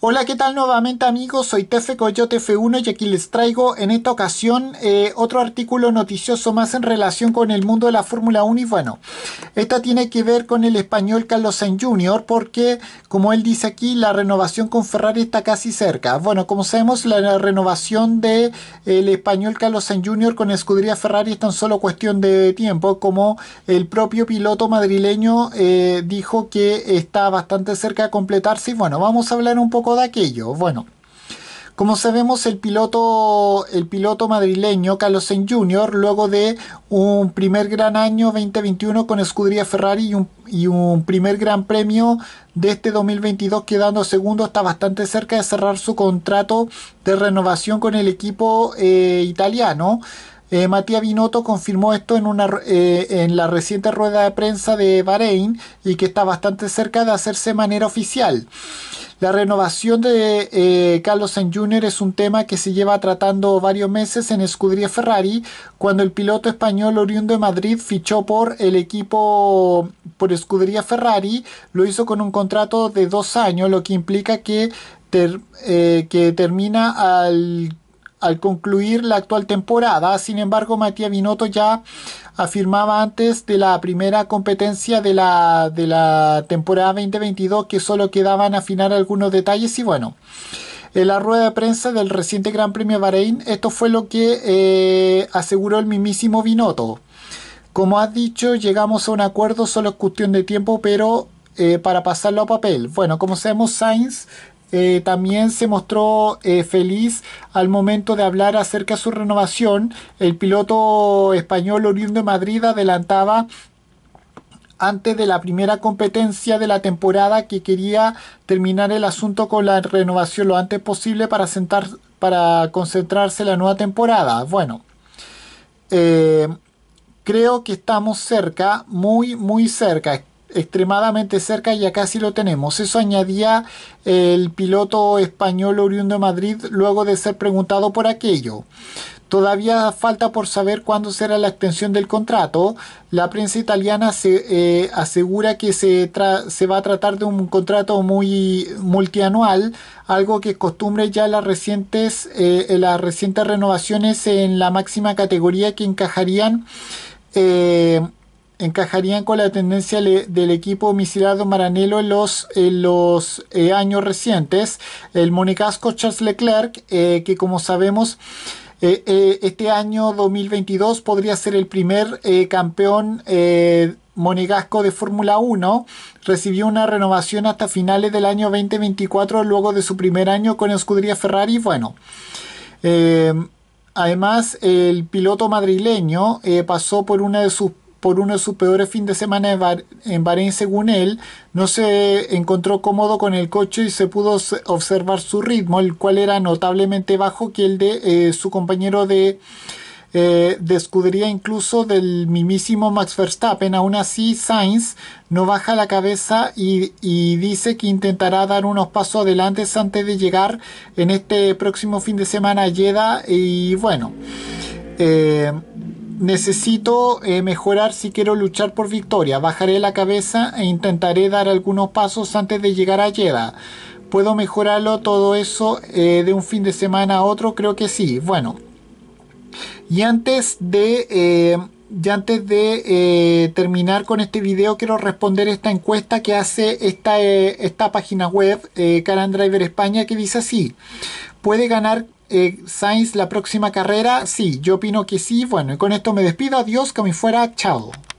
Hola, ¿qué tal nuevamente amigos? Soy Tefe Coyote F1 y aquí les traigo en esta ocasión eh, otro artículo noticioso más en relación con el mundo de la Fórmula 1 y bueno, esta tiene que ver con el español Carlos Sainz Jr. porque como él dice aquí, la renovación con Ferrari está casi cerca. Bueno, como sabemos, la renovación del español Carlos Sainz Jr. con escudería Ferrari es tan solo cuestión de tiempo, como el propio piloto madrileño eh, dijo que está bastante cerca de completarse y bueno, vamos a hablar un poco de aquello. Bueno, como sabemos, el piloto, el piloto madrileño Carlos en Jr., luego de un primer gran año 2021 con escudería Ferrari y un, y un, primer gran premio de este 2022 quedando segundo, está bastante cerca de cerrar su contrato de renovación con el equipo eh, italiano. Eh, Matías Binotto confirmó esto en, una, eh, en la reciente rueda de prensa de Bahrein y que está bastante cerca de hacerse manera oficial. La renovación de eh, Carlos Sainz Jr. es un tema que se lleva tratando varios meses en Escudería Ferrari, cuando el piloto español oriundo de Madrid fichó por el equipo por Escudería Ferrari, lo hizo con un contrato de dos años, lo que implica que, que termina al al concluir la actual temporada. Sin embargo, Matías Binotto ya afirmaba antes de la primera competencia de la, de la temporada 2022 que solo quedaban afinar algunos detalles y bueno. En la rueda de prensa del reciente Gran Premio Bahrein, esto fue lo que eh, aseguró el mismísimo Binotto. Como has dicho, llegamos a un acuerdo, solo es cuestión de tiempo, pero eh, para pasarlo a papel. Bueno, como sabemos, Sainz eh, también se mostró eh, feliz al momento de hablar acerca de su renovación. El piloto español oriundo de Madrid adelantaba antes de la primera competencia de la temporada que quería terminar el asunto con la renovación lo antes posible para, sentar, para concentrarse en la nueva temporada. Bueno, eh, creo que estamos cerca, muy, muy cerca extremadamente cerca, y ya casi lo tenemos. Eso añadía el piloto español oriundo de Madrid luego de ser preguntado por aquello. Todavía falta por saber cuándo será la extensión del contrato. La prensa italiana se, eh, asegura que se, va a tratar de un contrato muy multianual, algo que costumbre ya las recientes, eh, las recientes renovaciones en la máxima categoría que encajarían. Eh, encajarían con la tendencia del equipo misilado Maranello en los, eh, años recientes. El monegasco Charles Leclerc, eh, que como sabemos eh, este año 2022 podría ser el primer campeón monegasco de Fórmula 1 recibió una renovación hasta finales del año 2024 luego de su primer año con escudería Ferrari. Bueno, además el piloto madrileño pasó por una de sus por uno de sus peores fines de semana en, Bahrein, según él. No se encontró cómodo con el coche y se pudo observar su ritmo, el cual era notablemente bajo que el de eh, su compañero de, eh, descudería escudería, incluso del mimísimo Max Verstappen. Aún así, Sainz no baja la cabeza y, dice que intentará dar unos pasos adelante antes de llegar en este próximo fin de semana a Jeddah. Y bueno. Eh, necesito eh, mejorar si quiero luchar por victoria. Bajaré la cabeza e intentaré dar algunos pasos antes de llegar a Lleva, ¿Puedo mejorarlo todo eso eh, de un fin de semana a otro? Creo que sí. Bueno. Y antes de, eh, antes de terminar con este video, quiero responder esta encuesta que hace esta, esta página web, Driver España, que dice así. ¿Puede ganar eh, Sainz la próxima carrera? Sí, yo opino que sí. Bueno, y con esto me despido. Adiós, me fuera. Chao.